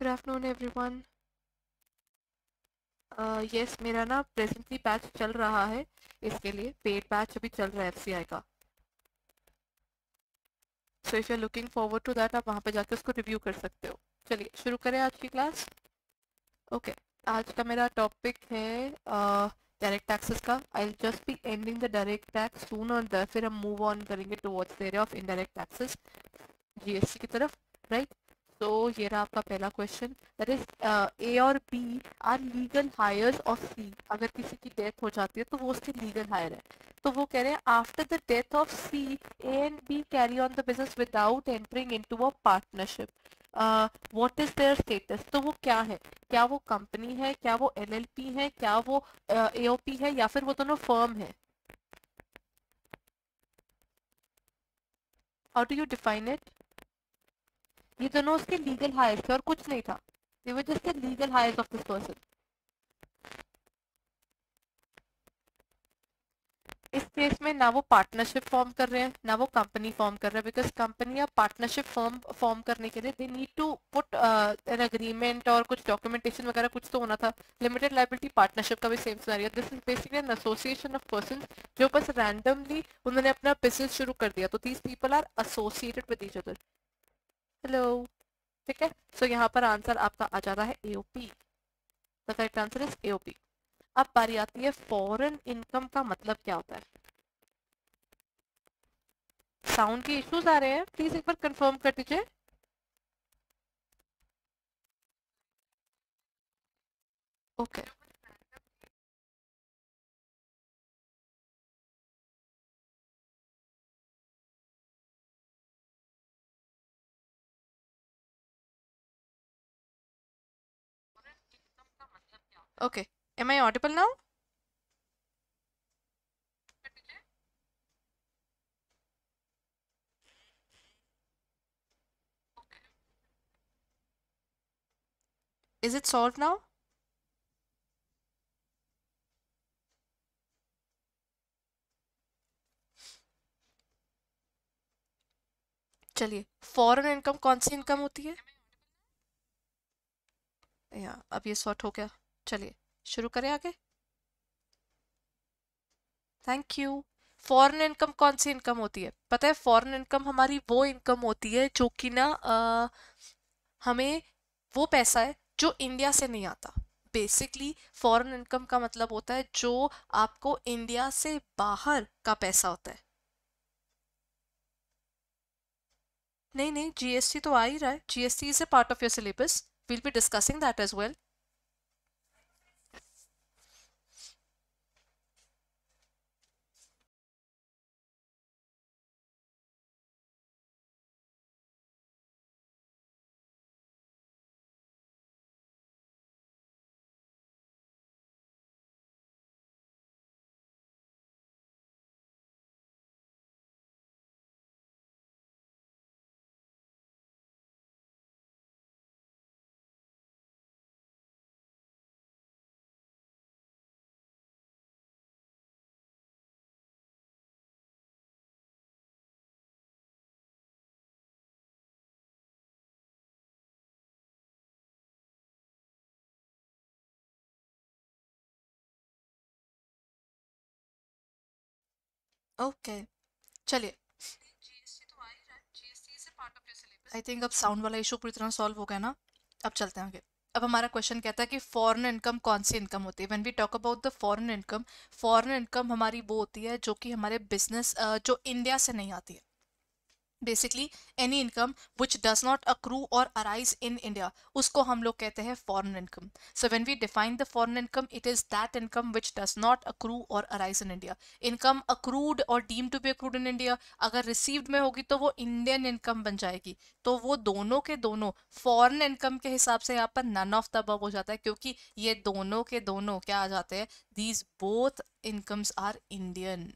Good afternoon everyone yes मेरा ना presently batch चल रहा है इसके लिए पेड बैच अभी चल रहा है एफसीआई का so if you are looking forward to that आप वहाँ पे जाकर उसको रिव्यू कर सकते हो चलिए शुरू करें आज की क्लास ओके okay, आज का मेरा टॉपिक है डायरेक्ट uh, टैक्सेस का I just be ending the direct tax soon और फिर हम मूव ऑन करेंगे towards the area of indirect taxes GST की तरफ राइट right? तो ये रहा आपका पहला क्वेश्चन दैट इज ए और B are legal heirs of C अगर किसी की डेथ हो जाती है तो वो उसके लीगल हायर है तो वो कह रहे हैं after the death of C A and B carry on the business without entering into a partnership what is their status तो वो क्या है क्या वो कंपनी है क्या वो एलएलपी है क्या वो एओपी uh, है या फिर वो दोनों फर्म है how do you define it ये दोनों उसके लीगल हायर थे और कुछ नहीं था they were just the legal heir of this person इस केस में ना वो पार्टनरशिप फॉर्म कर रहे हैं ना वो कंपनी फॉर्म कर रहे हैं बिकॉज कंपनी या पार्टनरशिप फॉर्म फॉर्म करने के लिए they need to put an agreement और कुछ डॉक्यूमेंटेशन वगैरह कुछ तो होना था लिमिटेड लाइबिलिटी पार्टनरशिप का भी same scenario this is basically an association of person जो बस रैंडमली उन्होंने अपना बिजनेस शुरू कर दिया तो these people are associated with each other hello ठीक है सो so, यहाँ पर आंसर आपका आ जाता है AOP the correct answer is AOP अब बारी आती है फॉरेन इनकम का मतलब क्या होता है साउंड के इश्यूज आ रहे हैं प्लीज एक बार कंफर्म कर दीजिए okay okay. Okay. Am I audible now? Is it solved now? चलिए फॉरेन इनकम कौन सी इनकम होती है या अब ये सॉर्ट हो गया चलिए शुरू करें आगे थैंक यू फॉरेन इनकम कौन सी इनकम होती है पता है फॉरेन इनकम हमारी वो इनकम होती है जो कि ना आ, हमें वो पैसा है जो इंडिया से नहीं आता बेसिकली फॉरेन इनकम का मतलब होता है जो आपको इंडिया से बाहर का पैसा होता है नहीं नहीं जीएसटी तो आ ही रहा है GST is a part of your syllabus will be discussing that as well okay चलिए आई थिंक अब साउंड वाला इशू पूरी तरह सॉल्व हो गया ना अब चलते हैं आगे अब हमारा क्वेश्चन कहता है कि फॉरेन इनकम कौन सी इनकम होती है when we talk about the foreign income foreign income हमारी वो होती है जो कि हमारे बिजनेस जो इंडिया से नहीं आती है basically any income which does not accrue और अराइज इन इंडिया उसको हम लोग कहते हैं foreign income so when we define the foreign income it is that income which does not accrue और arise in India income accrued और deem to be accrued in India अगर received में होगी तो वो इंडियन इनकम बन जाएगी तो वो दोनों के दोनों फॉरन इनकम के हिसाब से यहाँ पर नन ऑफ द बब हो जाता है क्योंकि ये दोनों के दोनों क्या आ जाते हैं these both incomes are Indian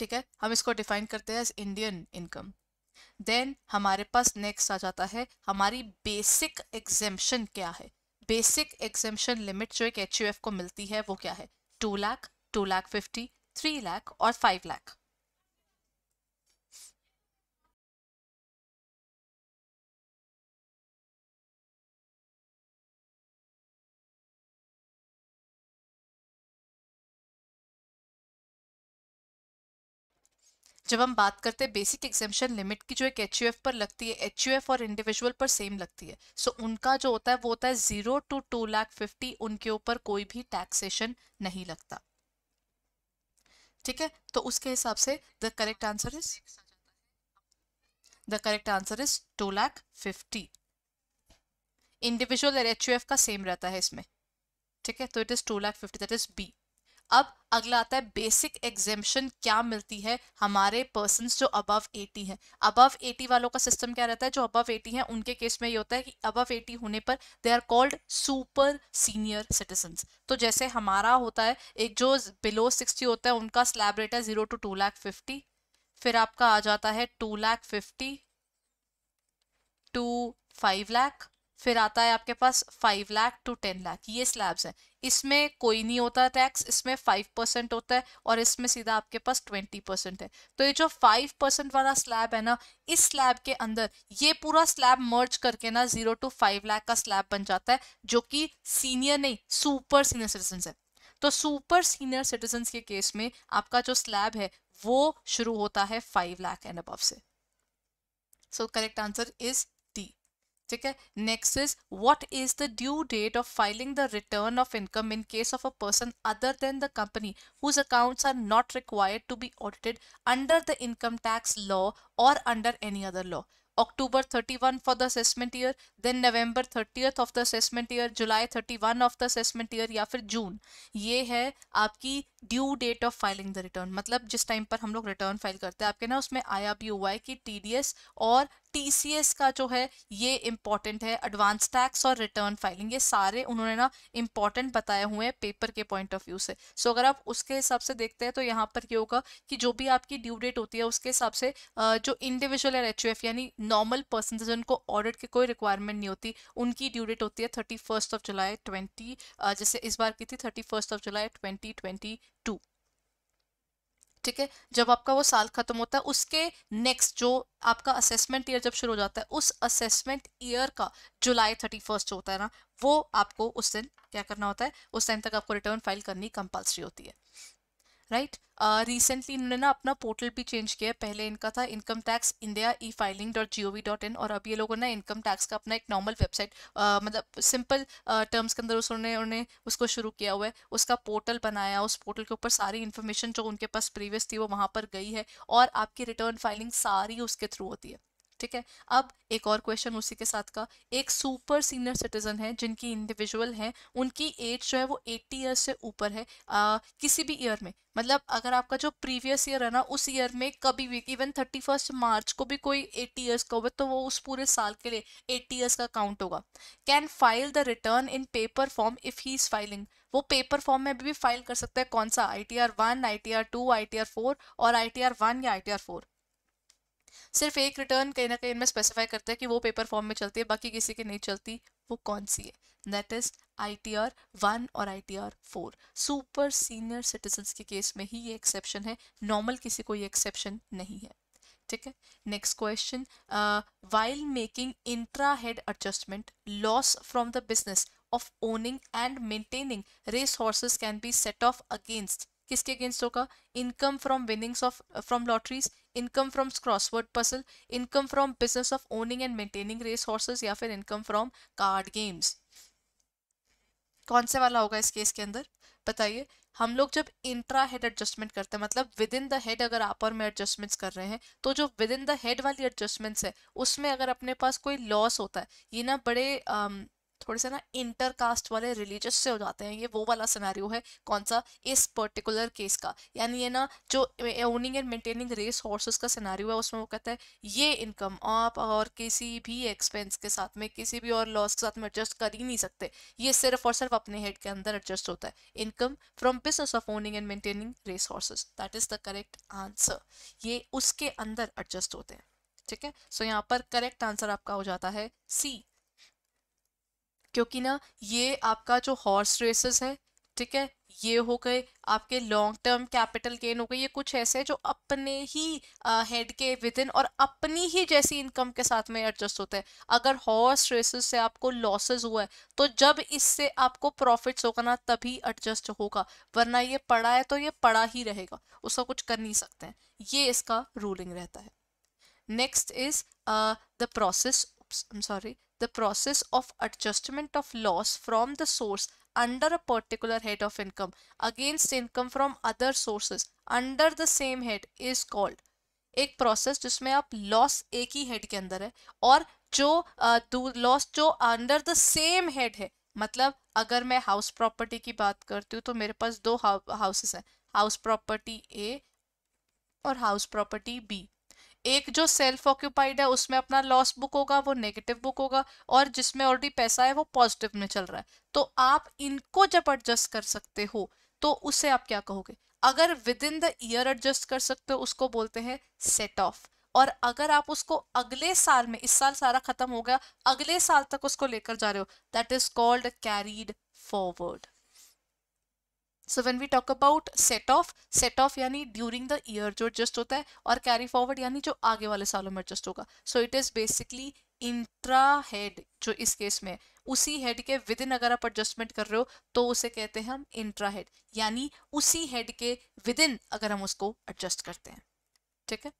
ठीक है हम इसको डिफाइन करते हैं एज इंडियन इनकम देन हमारे पास नेक्स्ट आ जाता है हमारी बेसिक एग्जेम्पन क्या है बेसिक एग्जेम्पन लिमिट जो एक एच को मिलती है वो क्या है two lakh two lakh fifty three lakh और फाइव लाख जब हम बात करते हैं बेसिक एग्जेम्पन लिमिट की जो एक एच पर लगती है एच और इंडिविजुअल पर सेम लगती है सो so, उनका जो होता है वो होता है zero to two lakh fifty उनके ऊपर कोई भी टैक्सेशन नहीं लगता ठीक है तो उसके हिसाब से the correct answer is the correct answer is two lakh fifty individual और एच का सेम रहता है इसमें ठीक है तो it is two lakh fifty that is B अब अगला आता है बेसिक एग्जेम्पन क्या मिलती है हमारे पर्सन जो अबव 80 हैं अबव 80 वालों का सिस्टम क्या रहता है जो अबव 80 हैं उनके केस में ये होता है कि अबव 80 होने पर they are called super senior citizen तो जैसे हमारा होता है एक जो बिलो 60 होता है उनका स्लैब रेट है zero to two lakh fifty फिर आपका आ जाता है two lakh fifty to five lakh फिर आता है आपके पास five lakh to ten lakh ये स्लैब्स हैं इसमें कोई नहीं होता टैक्स इसमें फाइव परसेंट होता है और इसमें सीधा आपके पास ट्वेंटी परसेंट है तो ये जो फाइव परसेंट वाला स्लैब है ना इस स्लैब के अंदर ये पूरा स्लैब मर्ज करके ना जीरो टू फाइव लाख का स्लैब बन जाता है जो कि सीनियर नहीं सुपर सीनियर सिटीजन है तो सुपर सीनियर सिटीजन के केस में आपका जो स्लैब है वो शुरू होता है फाइव लाख एंड अब से सो करेक्ट आंसर इज ठीक है next is what is the due date of filing the return of income in case of a person other than the company whose accounts are not required to be audited under the income tax law और under any other law October 31 for the assessment year, then November 30th of the assessment year, July 31 of the assessment year या फिर June. ये है आपकी due date of filing the return मतलब जिस time पर हम लोग रिटर्न फाइल करते हैं आपके ना उसमें आया भी हुआ है कि टी और टीसीएस का जो है ये इंपॉर्टेंट है एडवांस टैक्स और रिटर्न फाइलिंग ये सारे उन्होंने ना इंपॉर्टेंट बताए हुए हैं पेपर के पॉइंट ऑफ व्यू से सो so, अगर आप उसके हिसाब से देखते हैं तो यहाँ पर ये होगा कि जो भी आपकी ड्यू डेट होती है उसके हिसाब से जो इंडिविजुअल एर एच यानी नॉर्मल पर्सन जिनको ऑडिट की कोई रिक्वायरमेंट नहीं होती उनकी ड्यू डेट होती है थर्टी ऑफ जुलाई ट्वेंटी जैसे इस बार की थी थर्टी ऑफ जुलाई ट्वेंटी ठीक है जब आपका वो साल खत्म होता है उसके नेक्स्ट जो आपका असेसमेंट ईयर जब शुरू हो जाता है उस असेसमेंट ईयर का जुलाई थर्टी फर्स्ट होता है ना वो आपको उस दिन क्या करना होता है उस टाइम तक आपको रिटर्न फाइल करनी कंपलसरी होती है राइट रिसेंटली इन्होंने ना अपना पोर्टल भी चेंज किया है पहले इनका था income tax India e filing dot G O V dot in और अब ये लोगों ने इनकम टैक्स का अपना एक नॉर्मल वेबसाइट मतलब सिंपल टर्म्स के अंदर उसने उन्होंने उसको शुरू किया हुआ है उसका पोर्टल बनाया उस पोर्टल के ऊपर सारी इन्फॉर्मेशन जो उनके पास प्रीवियस थी वो वहाँ पर गई है और आपकी रिटर्न फाइलिंग सारी उसके थ्रू होती है ठीक है अब एक और क्वेश्चन उसी के साथ का एक सुपर सीनियर सिटीजन है जिनकी इंडिविजुअल है उनकी एज जो है वो एट्टी ईयर्स से ऊपर है आ, किसी भी ईयर में मतलब अगर आपका जो प्रीवियस ईयर है ना उस ईयर में कभी भी इवन थर्टी फर्स्ट मार्च को भी कोई एट्टी ईयर्स का होगा तो वो उस पूरे साल के लिए एट्टी ईयर्स का काउंट होगा can file the return in paper form if he is filing वो पेपर फॉर्म में भी फाइल कर सकता है कौन सा I T R one I T R two I T R four और आई टी आर वन या आई टी आर फोर सिर्फ एक रिटर्न कहीं ना कहीं इनमें स्पेसिफाई करता है कि वो पेपर फॉर्म में चलती है बाकी किसी की नहीं चलती वो कौन सी है that is I T R one और I T R four super senior citizen के केस में ही ये एक्सेप्शन है नॉर्मल किसी को ये एक्सेप्शन नहीं है ठीक है next question while making intra head adjustment loss from the business of owning and maintaining race horses can be set off against किसके अगेंस्ट होगा income from winnings of from lotteries income from crossword puzzle income from business of owning and maintaining race horses या फिर income from card games कौन से वाला होगा इस case के अंदर बताइए हम लोग जब इंट्रा हेड एडजस्टमेंट करते हैं मतलब विद इन द हेड अगर आप और मैं एडजस्टमेंट्स कर रहे हैं तो जो विद इन द हेड वाली एडजस्टमेंट्स है उसमें अगर अपने पास कोई लॉस होता है ये ना बड़े आम, थोड़े से ना इंटरकास्ट वाले रिलीजियस से हो जाते हैं ये वो वाला सिनेरियो है कौन सा इस पर्टिकुलर केस का यानी ये ना जो owning and maintaining race horses का सिनेरियो है उसमें वो कहता है ये इनकम आप और किसी भी एक्सपेंस के साथ में किसी भी और लॉस के साथ में एडजस्ट कर ही नहीं सकते ये सिर्फ और सिर्फ अपने हेड के अंदर एडजस्ट होता है income from business of owning and maintaining race horses that is the correct answer ये उसके अंदर एडजस्ट होते हैं ठीक है सो so, यहाँ पर करेक्ट आंसर आपका हो जाता है सी क्योंकि ना ये आपका जो हॉर्स रेसेस है ठीक है ये हो गए आपके लॉन्ग टर्म कैपिटल गेन हो गए ये कुछ ऐसे हैं जो अपने ही हेड के विद इन और अपनी ही जैसी इनकम के साथ में एडजस्ट होता है अगर हॉर्स रेसेस से आपको लॉसेस हुआ है तो जब इससे आपको प्रॉफिट्स होगा ना तभी एडजस्ट होगा वरना ये पड़ा है तो ये पड़ा ही रहेगा उसका कुछ कर नहीं सकते हैं ये इसका रूलिंग रहता है next is the process sorry the process of adjustment of loss from the source under a particular head of income against income from other sources under the same head is called एक process जिसमें आप loss एक ही head के अंदर है और जो loss जो अंडर द सेम हेड है मतलब अगर मैं हाउस प्रॉपर्टी की बात करती हूँ तो मेरे पास दो हाउसेस हैं हाउस प्रॉपर्टी ए और हाउस प्रॉपर्टी बी एक जो सेल्फ ऑक्यूपाइड है उसमें अपना लॉस बुक होगा वो नेगेटिव बुक होगा और जिसमें ऑलरेडी पैसा है वो पॉजिटिव में चल रहा है तो आप इनको जब एडजस्ट कर सकते हो तो उसे आप क्या कहोगे अगर within the year adjust कर सकते हो उसको बोलते हैं सेट ऑफ और अगर आप उसको अगले साल में इस साल सारा खत्म हो गया अगले साल तक उसको लेकर जा रहे हो that is called carried forward so when we talk about set off set off यानी ड्यूरिंग द ईयर जो एडजस्ट होता है और कैरी फॉरवर्ड यानी जो आगे वाले सालों में एडजस्ट होगा so it is basically intra head जो इस केस में उसी हेड के विद इन अगर आप एडजस्टमेंट कर रहे हो तो उसे कहते हैं हम इंट्रा हेड यानी उसी हेड के विद इन अगर हम उसको एडजस्ट करते हैं ठीक है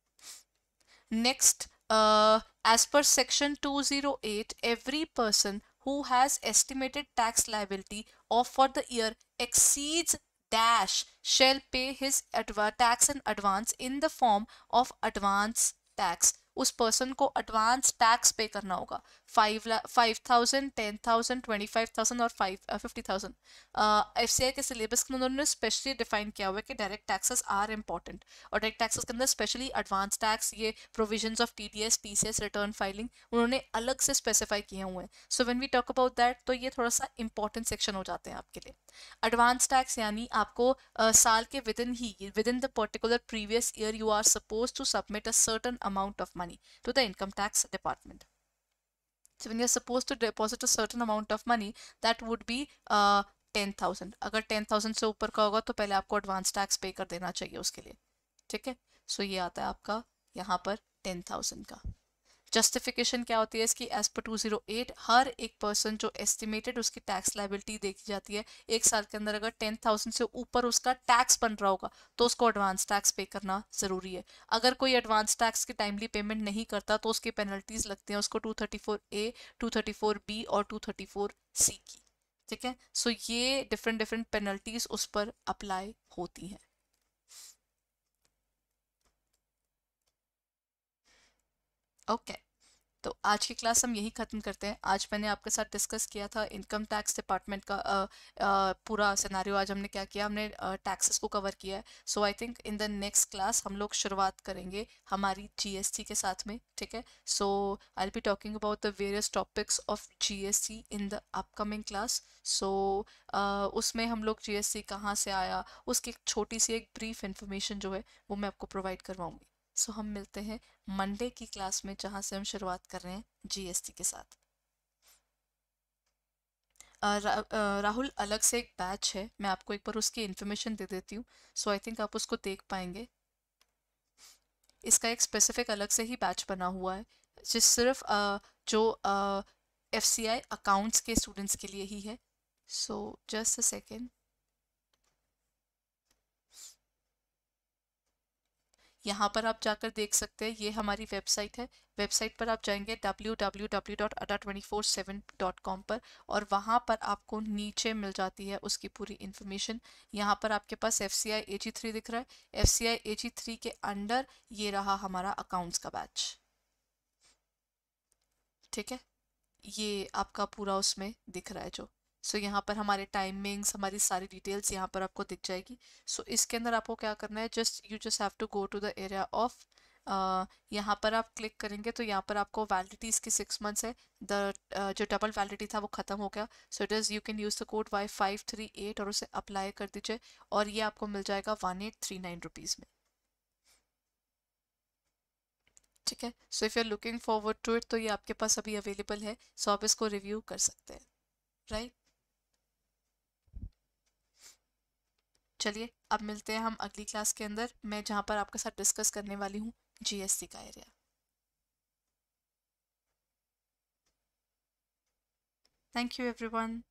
next as per section two zero eight every person who has estimated tax liability of for the year exceeds dash shall pay his tax in advance in the form of advance tax उस person को advance tax pay करना होगा five five thousand ten thousand twenty five thousand और five fifty thousand F C I के syllabus में उन्होंने specially define किया हुआ है कि डायरेक्ट टैक्सेस आर इम्पॉर्टेंट और डायरेक्ट टैक्सेस के अंदर स्पेशली एडवांस टैक्स ये provision of T D S T C S return filing उन्होंने अलग से स्पेसिफाई किए हुए हैं so when we talk about that तो ये थोड़ा सा इंपॉर्टेंट सेक्शन हो जाते हैं आपके लिए एडवांस टैक्स यानी आपको uh, साल के विद इन ही within the particular previous year you are suppose to submit a certain amount of money to the income tax department so when you supposed to deposit a certain amount of money, that would be uh, ten thousand अगर ten thousand से ऊपर का होगा तो पहले आपको advance tax पे कर देना चाहिए उसके लिए ठीक है सो ये आता है आपका यहाँ पर टेन थाउजेंड का जस्टिफिकेशन क्या होती है इसकी as per to zero at her एक पर्सन जो एस्टिमेटेड उसकी टैक्स लाइबिलिटी देखी जाती है एक साल के अंदर अगर टेन थाउजेंड से ऊपर उसका टैक्स बन रहा होगा तो उसको एडवांस टैक्स पे करना ज़रूरी है अगर कोई एडवांस टैक्स की टाइमली पेमेंट नहीं करता तो उसकी पेनल्टीज लगती हैं उसको two thirty four A two thirty four B और टू थर्टी फोर सी की ठीक है सो ये डिफरेंट डिफरेंट पेनल्टीज उस पर अप्लाई होती हैं ओके okay. तो आज की क्लास हम यही ख़त्म करते हैं आज मैंने आपके साथ डिस्कस किया था इनकम टैक्स डिपार्टमेंट का आ, आ, पूरा सिनारियो आज हमने क्या किया हमने टैक्सेस को कवर किया है so I think in the next class हम लोग शुरुआत करेंगे हमारी जीएसटी के साथ में ठीक है so I will be talking about the various topics of G in the upcoming class so उसमें हम लोग जी एस कहाँ से आया उसकी छोटी सी एक ब्रीफ इन्फॉर्मेशन जो है वो मैं आपको प्रोवाइड करवाऊँगी सो हम मिलते हैं मंडे की क्लास में जहाँ से हम शुरुआत कर रहे हैं जीएसटी के साथ रा, राहुल अलग से एक बैच है मैं आपको एक बार उसकी इन्फॉर्मेशन दे देती हूँ सो आई थिंक आप उसको देख पाएंगे इसका एक स्पेसिफिक अलग से ही बैच बना हुआ है जिस सिर्फ आ, जो एफ सी आई अकाउंट्स के स्टूडेंट्स के लिए ही है सो जस्ट अ सेकेंड यहाँ पर आप जाकर देख सकते हैं ये हमारी वेबसाइट है वेबसाइट पर आप जाएंगे डब्ल्यू पर और वहाँ पर आपको नीचे मिल जाती है उसकी पूरी इन्फॉर्मेशन यहाँ पर आपके पास एफ सी आई थ्री दिख रहा है एफ सी आई थ्री के अंडर ये रहा हमारा अकाउंट्स का बैच ठीक है ये आपका पूरा उसमें दिख रहा है जो सो so, यहाँ पर हमारे टाइमिंग्स हमारी सारी डिटेल्स यहाँ पर आपको दिख जाएगी सो so, इसके अंदर आपको क्या करना है just you just have to go to the area of यहाँ पर आप क्लिक करेंगे तो यहाँ पर आपको वैलिडिटी इसकी सिक्स मंथ्स है द uh, जो डबल वैलिडिटी था वो ख़त्म हो गया so it is you can use the code Y five three eight और उसे अप्लाई कर दीजिए और ये आपको मिल जाएगा one eight three nine rupees में ठीक है so if you are looking forward to it तो ये आपके पास अभी अवेलेबल है सो so आप इसको रिव्यू कर सकते हैं राइट चलिए अब मिलते हैं हम अगली क्लास के अंदर मैं जहाँ पर आपके साथ डिस्कस करने वाली हूँ जीएसटी का एरिया थैंक यू एवरीवन